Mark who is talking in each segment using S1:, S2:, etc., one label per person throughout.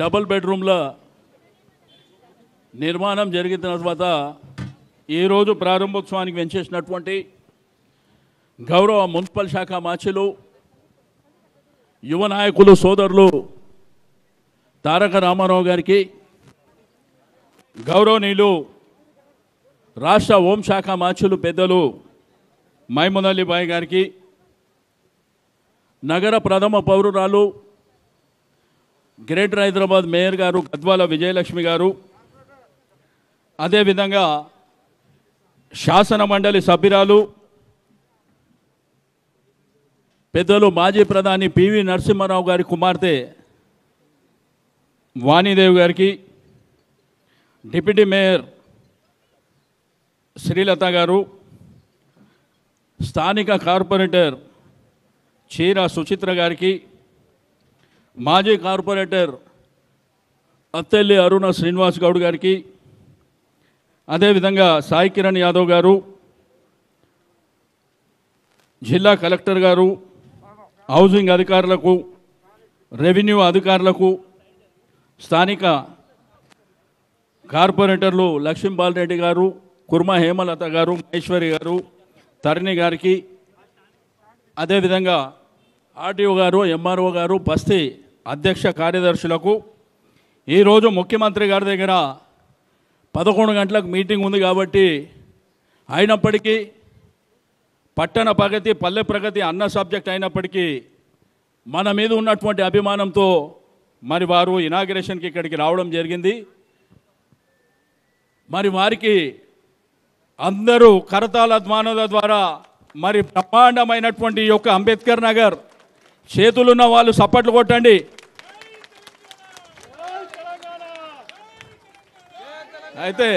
S1: double బెడ్రూమ్ల నిర్మాణం జరిగిన తర్వాత ఈరోజు ప్రారంభోత్సవానికి వెంచేసినటువంటి గౌరవ మున్సిపల్ శాఖ మాచిలు యువ నాయకులు సోదరులు తారక రామారావు గారికి గౌరవనీయులు రాష్ట్ర హోంశాఖ మాచులు పెద్దలు మైమునల్లిబాయి గారికి నగర ప్రథమ పౌరురాలు గ్రేటర్ హైదరాబాద్ మేయర్ గారు గద్వాల విజయలక్ష్మి గారు అదేవిధంగా శాసన మండలి సభ్యురాలు పెద్దలు మాజీ ప్రధాని పివి నరసింహారావు గారి కుమార్తె వాణిదేవి గారికి డిప్యూటీ మేయర్ శ్రీలత గారు స్థానిక కార్పొరేటర్ చీర సుచిత్ర గారికి మాజీ కార్పొరేటర్ అత్తెల్లి అరుణ శ్రీనివాస్ గౌడ్ గారికి అదేవిధంగా సాయి కిరణ్ యాదవ్ గారు జిల్లా కలెక్టర్ గారు హౌసింగ్ అధికారులకు రెవెన్యూ అధికారులకు స్థానిక కార్పొరేటర్లు లక్ష్మీబాల్ రెడ్డి గారు కుర్మ హేమలత గారు మహేశ్వరి గారు తరణి గారికి అదేవిధంగా ఆర్టీఓ గారు ఎంఆర్ఓ గారు బస్తీ అధ్యక్ష కార్యదర్శులకు ఈరోజు ముఖ్యమంత్రి గారి దగ్గర పదకొండు గంటలకు మీటింగ్ ఉంది కాబట్టి అయినప్పటికీ పట్టణ ప్రగతి పల్లె ప్రగతి అన్న సబ్జెక్ట్ అయినప్పటికీ మన మీద ఉన్నటువంటి అభిమానంతో మరి వారు ఇనాగ్రేషన్కి ఇక్కడికి రావడం జరిగింది మరి వారికి అందరూ కరతాల ధ్వానుల ద్వారా మరి బ్రహ్మాండమైనటువంటి యొక్క అంబేద్కర్ నగర్ చేతులున్న వాళ్ళు సప్పట్లు కొట్టండి అయితే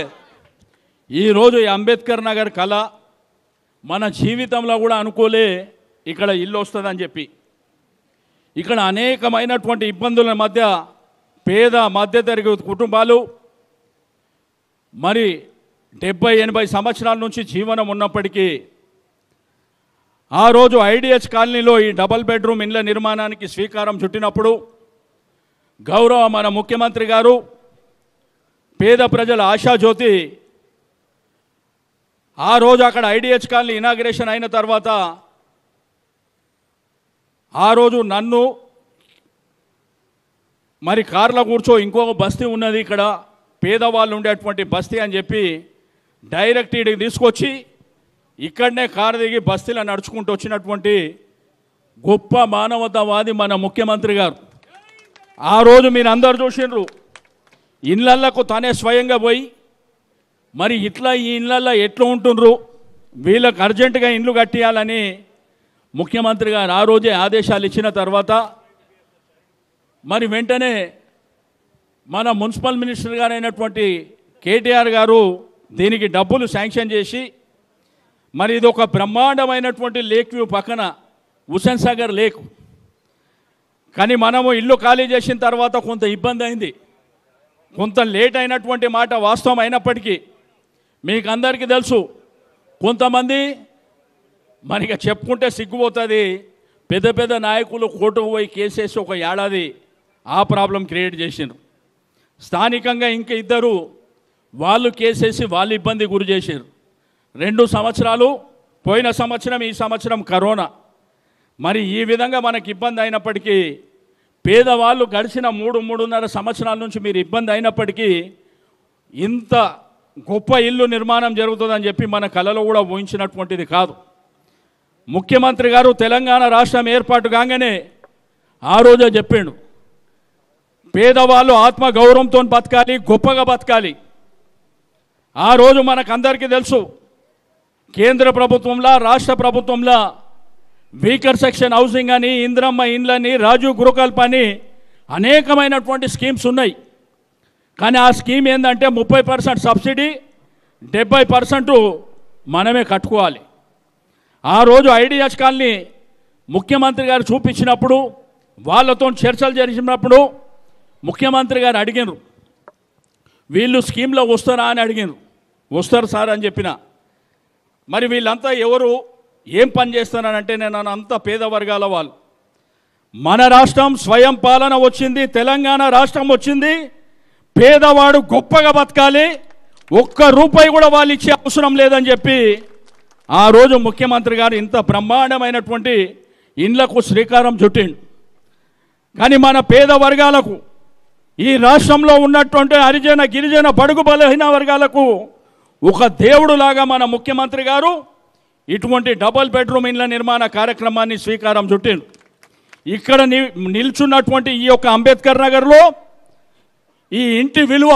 S1: ఈరోజు ఈ అంబేద్కర్ నగర్ కళ మన జీవితంలో కూడా అనుకోలే ఇక్కడ ఇల్లు వస్తుందని చెప్పి ఇక్కడ అనేకమైనటువంటి ఇబ్బందుల మధ్య పేద మధ్యతరగతి కుటుంబాలు మరి డెబ్బై ఎనభై సంవత్సరాల నుంచి జీవనం ఉన్నప్పటికీ ఆ రోజు ఐడిహెచ్ కాలనీలో ఈ డబల్ బెడ్రూమ్ ఇండ్ల నిర్మాణానికి శ్రీకారం చుట్టినప్పుడు గౌరవ మన ముఖ్యమంత్రి గారు పేద ప్రజల ఆశాజ్యోతి ఆ రోజు అక్కడ ఐడిహెచ్ కాలనీ ఇనాగ్రేషన్ అయిన తర్వాత ఆ రోజు నన్ను మరి కార్లో కూర్చో ఇంకొక బస్తీ ఉన్నది ఇక్కడ పేదవాళ్ళు ఉండేటువంటి బస్తీ అని చెప్పి డైరెక్ట్ ఇడికి తీసుకొచ్చి ఇక్కడనే కారు దిగి బస్తీలో నడుచుకుంటూ వచ్చినటువంటి గొప్ప మానవతావాది మన ముఖ్యమంత్రి గారు ఆ రోజు మీరు అందరు చూసినారు ఇళ్ళకు తానే స్వయంగా పోయి మరి ఇట్లా ఈ ఇళ్ళల్లో ఎట్లా ఉంటుండ్రు వీళ్ళకు అర్జెంటుగా ఇండ్లు కట్టేయాలని ముఖ్యమంత్రి గారు ఆ రోజే ఆదేశాలు ఇచ్చిన తర్వాత మరి వెంటనే మన మున్సిపల్ మినిస్టర్ గారైనటువంటి కేటీఆర్ గారు దీనికి డబ్బులు శాంక్షన్ చేసి మరి ఇది ఒక బ్రహ్మాండమైనటువంటి లేక్ వ్యూ పక్కన హుసేన్ సాగర్ లేక్ కానీ మనము ఇల్లు ఖాళీ చేసిన తర్వాత కొంత ఇబ్బంది అయింది కొంత లేట్ అయినటువంటి మాట వాస్తవం అయినప్పటికీ మీకు అందరికీ తెలుసు కొంతమంది మనకి చెప్పుకుంటే సిగ్గుపోతుంది పెద్ద పెద్ద నాయకులు కోటు పోయి కేసేసి ఒక ఏడాది ఆ ప్రాబ్లం క్రియేట్ చేసిండ్రు స్థానికంగా ఇంక ఇద్దరు వాళ్ళు కేసేసి వాళ్ళు ఇబ్బంది గురి చేసారు రెండు సంవత్సరాలు పోయిన సంవత్సరం ఈ సంవత్సరం కరోనా మరి ఈ విధంగా మనకి ఇబ్బంది అయినప్పటికీ పేదవాళ్ళు గడిచిన మూడు మూడున్నర సంవత్సరాల నుంచి మీరు ఇబ్బంది అయినప్పటికీ ఇంత గొప్ప ఇల్లు నిర్మాణం జరుగుతుందని చెప్పి మన కళలో కూడా ఊహించినటువంటిది కాదు ముఖ్యమంత్రి గారు తెలంగాణ రాష్ట్రం ఏర్పాటు కాగానే ఆ రోజే చెప్పాడు పేదవాళ్ళు ఆత్మ గౌరవంతో బతకాలి గొప్పగా బతకాలి ఆ రోజు మనకందరికీ తెలుసు కేంద్ర ప్రభుత్వంలా రాష్ట్ర ప్రభుత్వంలా వీకర్ సెక్షన్ హౌసింగ్ అని ఇంద్రమ్మ ఇండ్లని రాజు గృహకల్ప అని అనేకమైనటువంటి స్కీమ్స్ ఉన్నాయి కానీ ఆ స్కీమ్ ఏంటంటే ముప్పై పర్సెంట్ సబ్సిడీ డెబ్బై పర్సెంట్ మనమే కట్టుకోవాలి ఆ రోజు ఐడిఎస్ కాలనీ ముఖ్యమంత్రి గారు చూపించినప్పుడు వాళ్ళతో చర్చలు జరిగినప్పుడు ముఖ్యమంత్రి గారు అడిగినరు వీళ్ళు స్కీమ్లో వస్తారా అని అడిగినారు వస్తారు సార్ అని చెప్పిన మరి వీళ్ళంతా ఎవరు ఏం పని చేస్తున్నానంటే నేను అంత పేద వర్గాల వాళ్ళు మన రాష్ట్రం స్వయం పాలన వచ్చింది తెలంగాణ రాష్ట్రం వచ్చింది పేదవాడు గొప్పగా బతకాలి ఒక్క రూపాయి కూడా వాళ్ళు ఇచ్చే అవసరం లేదని చెప్పి ఆ రోజు ముఖ్యమంత్రి గారు ఇంత బ్రహ్మాండమైనటువంటి ఇండ్లకు శ్రీకారం చుట్టిండు కానీ మన పేద వర్గాలకు ఈ రాష్ట్రంలో ఉన్నటువంటి హరిజన గిరిజన బడుగు బలహీన వర్గాలకు ఒక దేవుడులాగా మన ముఖ్యమంత్రి గారు ఇటువంటి డబల్ బెడ్రూమ్ ఇండ్ల నిర్మాణ కార్యక్రమాన్ని స్వీకారం చుట్టిండు ఇక్కడ నిల్చున్నటువంటి ఈ యొక్క అంబేద్కర్ నగర్లో ఈ ఇంటి విలువ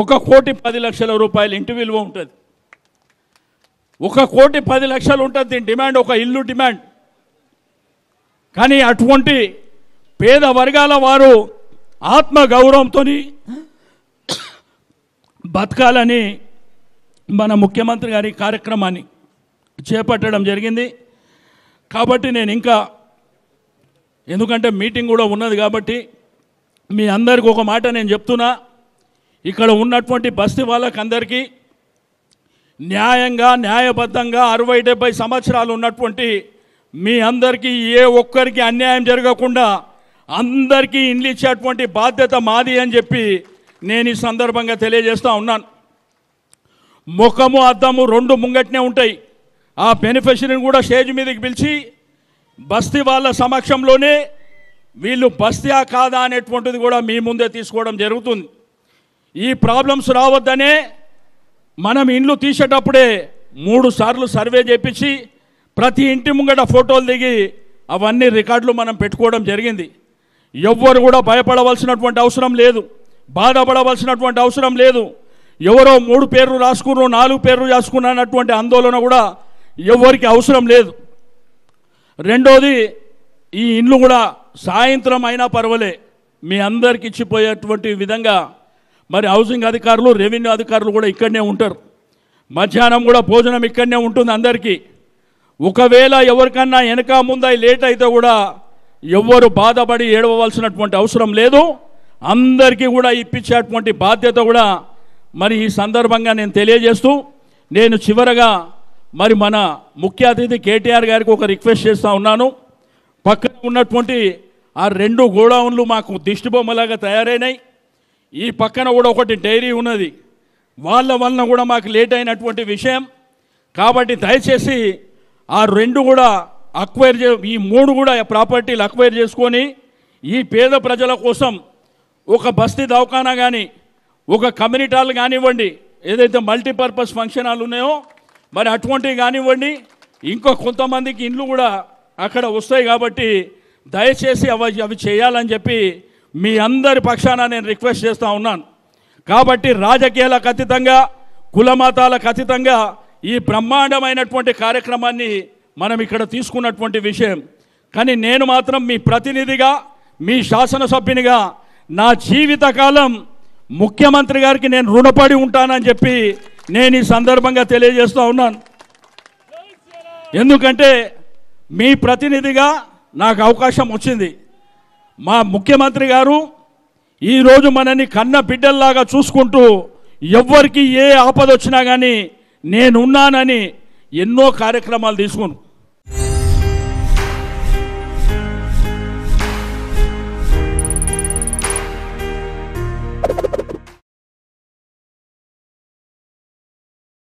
S1: ఒక కోటి పది లక్షల రూపాయల ఇంటి విలువ ఉంటుంది ఒక కోటి పది లక్షలు ఉంటుంది దీని డిమాండ్ ఒక ఇల్లు డిమాండ్ కానీ అటువంటి పేద వర్గాల వారు ఆత్మ గౌరవంతో బతకాలని మన ముఖ్యమంత్రి గారి కార్యక్రమాన్ని చేపట్టడం జరిగింది కాబట్టి నేను ఇంకా ఎందుకంటే మీటింగ్ కూడా ఉన్నది కాబట్టి మీ అందరికి ఒక మాట నేను చెప్తున్నా ఇక్కడ ఉన్నటువంటి బస్తీ వాళ్ళకందరికీ న్యాయంగా న్యాయబద్ధంగా అరవై డెబ్బై సంవత్సరాలు ఉన్నటువంటి మీ అందరికీ ఏ ఒక్కరికి అన్యాయం జరగకుండా అందరికీ ఇండ్లు ఇచ్చేటువంటి బాధ్యత మాది అని చెప్పి నేను ఈ సందర్భంగా తెలియజేస్తూ ఉన్నాను ముఖము అద్దము రెండు ముంగట్నే ఉంటాయి ఆ బెనిఫిషరీని కూడా స్టేజ్ మీదకి పిలిచి బస్తీ వాళ్ళ సమక్షంలోనే వీళ్ళు బస్తీయా కాదా అనేటువంటిది కూడా మీ ముందే తీసుకోవడం జరుగుతుంది ఈ ప్రాబ్లమ్స్ రావద్దనే మనం ఇండ్లు తీసేటప్పుడే మూడు సార్లు సర్వే చేపించి ప్రతి ఇంటి ముంగట ఫోటోలు దిగి అవన్నీ రికార్డులు మనం పెట్టుకోవడం జరిగింది ఎవ్వరు కూడా భయపడవలసినటువంటి అవసరం లేదు బాధపడవలసినటువంటి అవసరం లేదు ఎవరో మూడు పేర్లు రాసుకున్నారు నాలుగు పేర్లు రాసుకున్నటువంటి ఆందోళన కూడా ఎవరికి అవసరం లేదు రెండోది ఈ ఇండ్లు కూడా సాయంత్రం అయినా పర్వాలే మీ అందరికి ఇచ్చిపోయేటువంటి విధంగా మరి హౌసింగ్ అధికారులు రెవెన్యూ అధికారులు కూడా ఇక్కడనే ఉంటారు మధ్యాహ్నం కూడా భోజనం ఇక్కడనే ఉంటుంది అందరికీ ఒకవేళ ఎవరికన్నా వెనక ముంద లేట్ అయితే కూడా ఎవ్వరు బాధపడి ఏడవలసినటువంటి అవసరం లేదు అందరికీ కూడా ఇప్పించేటువంటి బాధ్యత కూడా మరి ఈ సందర్భంగా నేను తెలియజేస్తూ నేను చివరగా మరి మన ముఖ్య అతిథి కేటీఆర్ గారికి ఒక రిక్వెస్ట్ చేస్తూ ఉన్నాను పక్కన ఉన్నటువంటి ఆ రెండు గోడౌన్లు మాకు దిష్టిబొమ్మలాగా తయారైనాయి ఈ పక్కన కూడా ఒకటి డైరీ ఉన్నది వాళ్ళ వలన కూడా మాకు లేట్ అయినటువంటి విషయం కాబట్టి దయచేసి ఆ రెండు కూడా అక్వైర్ చే ఈ మూడు కూడా ప్రాపర్టీలు అక్వైర్ చేసుకొని ఈ పేద ప్రజల కోసం ఒక బస్తీ దవాఖానా కానీ ఒక కమ్యూనిటీ హాల్ కానివ్వండి ఏదైతే మల్టీపర్పస్ ఫంక్షన్ హాల్ ఉన్నాయో మరి అటువంటివి కానివ్వండి ఇంకో కొంతమందికి ఇండ్లు కూడా అక్కడ వస్తాయి కాబట్టి దయచేసి అవి అవి చేయాలని చెప్పి మీ అందరి పక్షాన నేను రిక్వెస్ట్ చేస్తూ ఉన్నాను కాబట్టి రాజకీయాలకు అతీతంగా కులమతాలకు అతీతంగా ఈ బ్రహ్మాండమైనటువంటి కార్యక్రమాన్ని మనం ఇక్కడ తీసుకున్నటువంటి విషయం కానీ నేను మాత్రం మీ ప్రతినిధిగా మీ శాసనసభ్యునిగా నా జీవితకాలం ముఖ్యమంత్రి గారికి నేను రుణపడి ఉంటానని చెప్పి నేను ఈ సందర్భంగా తెలియజేస్తూ ఉన్నాను ఎందుకంటే మీ ప్రతినిధిగా నాకు అవకాశం వచ్చింది మా ముఖ్యమంత్రి గారు ఈరోజు మనని కన్న బిడ్డల్లాగా చూసుకుంటూ ఎవ్వరికి ఏ ఆపద వచ్చినా కానీ నేనున్నానని ఎన్నో కార్యక్రమాలు తీసుకున్నాను